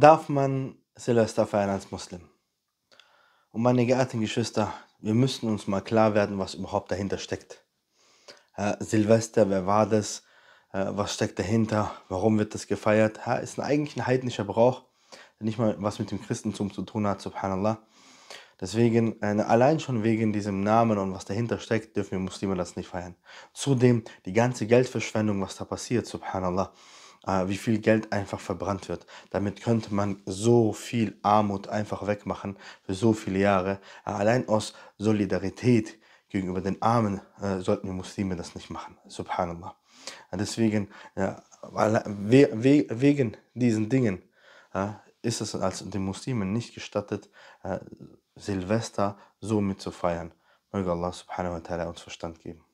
darf man Silvester feiern als Muslim. Und meine geehrten Geschwister, wir müssen uns mal klar werden, was überhaupt dahinter steckt. Äh, Silvester, wer war das? Äh, was steckt dahinter? Warum wird das gefeiert? Ja, ist eigentlich ein heidnischer Brauch, der nicht mal was mit dem Christentum zu tun hat, subhanallah. Deswegen, äh, allein schon wegen diesem Namen und was dahinter steckt, dürfen wir Muslime das nicht feiern. Zudem die ganze Geldverschwendung, was da passiert, subhanallah äh, wie viel Geld einfach verbrannt wird. Damit könnte man so viel Armut einfach wegmachen für so viele Jahre. Äh, allein aus Solidarität gegenüber den Armen äh, sollten die Muslime das nicht machen. Subhanallah. Deswegen, wegen diesen Dingen ist es als den Muslimen nicht gestattet, Silvester so mit zu feiern. Möge Allah subhanahu wa ta'ala uns Verstand geben.